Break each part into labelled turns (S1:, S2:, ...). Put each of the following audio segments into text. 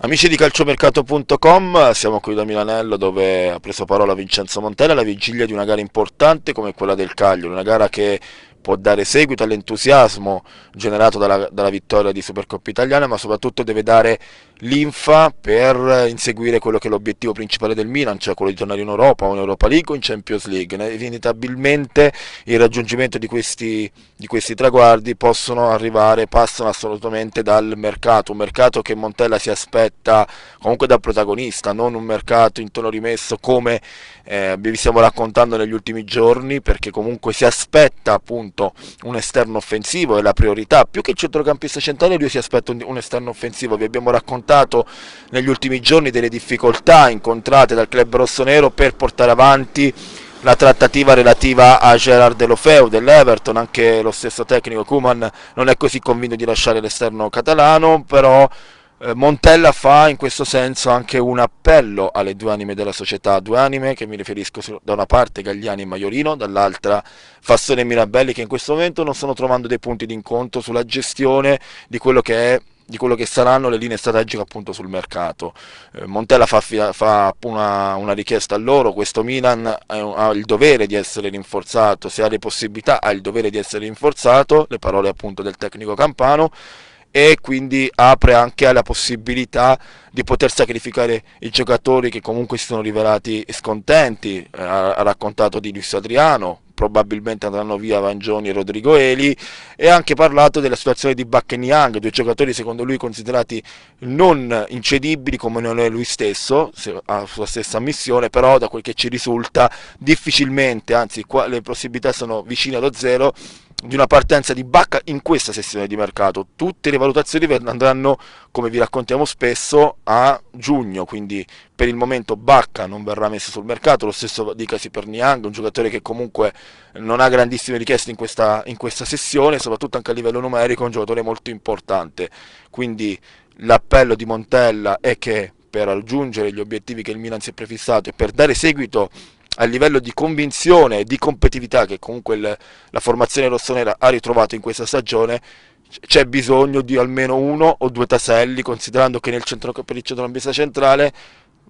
S1: Amici di calciomercato.com, siamo qui da Milanello dove ha preso parola Vincenzo Montella alla vigilia di una gara importante come quella del Cagliari, una gara che può dare seguito all'entusiasmo generato dalla, dalla, vittoria di Supercoppa Italiana, ma soprattutto deve dare linfa per inseguire quello che è l'obiettivo principale del Milan, cioè quello di tornare in Europa o in Europa League o in Champions League. Inevitabilmente il raggiungimento di questi, di questi traguardi possono arrivare, passano assolutamente dal mercato, un mercato che Montella si aspetta comunque da protagonista, non un mercato in tono rimesso come eh, vi stiamo raccontando negli ultimi giorni, perché comunque si aspetta appunto un esterno offensivo, è la priorità, più che il centrocampista centrale lui si aspetta un, un esterno offensivo, vi abbiamo raccontato raccontato negli ultimi giorni delle difficoltà incontrate dal club rossonero per portare avanti la trattativa relativa a Gerard Delofeu dell'Everton, anche lo stesso tecnico Kuman non è così convinto di lasciare l'esterno catalano, però eh, Montella fa in questo senso anche un appello alle due anime della società, due anime che mi riferisco da una parte Gagliani e Maiorino, dall'altra Fassone e Mirabelli che in questo momento non stanno trovando dei punti d'incontro sulla gestione di quello che è di quello che saranno le linee strategiche appunto sul mercato. Eh, Montella fa, fa una, una, richiesta a loro, questo Milan eh, ha il dovere di essere rinforzato, se ha le possibilità ha il dovere di essere rinforzato, le parole appunto del tecnico Campano, e quindi apre anche alla possibilità di poter sacrificare i giocatori che comunque si sono rivelati scontenti, eh, ha, ha raccontato di Luis Adriano, probabilmente andranno via Vangioni e Rodrigo Eli e ha anche parlato della situazione di Baccaniang, due giocatori secondo lui considerati non incedibili come non è lui stesso, ha la sua stessa missione, però da quel che ci risulta difficilmente, anzi qua le possibilità sono vicine allo zero di una partenza di Bacca in questa sessione di mercato. Tutte le valutazioni andranno, come vi raccontiamo spesso, a giugno, quindi per il momento Bacca non verrà messo sul mercato, lo stesso dicasi per Niang, un giocatore che comunque non ha grandissime richieste in questa, in questa sessione, soprattutto anche a livello numerico, un giocatore molto importante. Quindi l'appello di Montella è che per raggiungere gli obiettivi che il Milan si è prefissato e per dare seguito a livello di convinzione e di competitività che comunque il, la formazione rossonera ha ritrovato in questa stagione, c'è bisogno di almeno uno o due taselli, considerando che nel centro, per il centrocampista centrale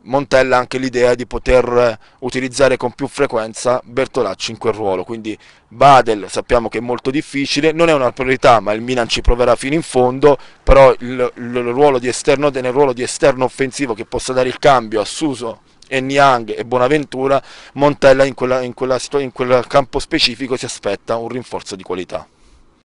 S1: Montella ha anche l'idea di poter utilizzare con più frequenza Bertolacci in quel ruolo, quindi Badel sappiamo che è molto difficile, non è una priorità ma il Milan ci proverà fino in fondo, però il, il ruolo di esterno, nel ruolo di esterno offensivo che possa dare il cambio a Suso e Niang e Bonaventura, Montella in, quella, in, quella, in quel campo specifico si aspetta un rinforzo di qualità.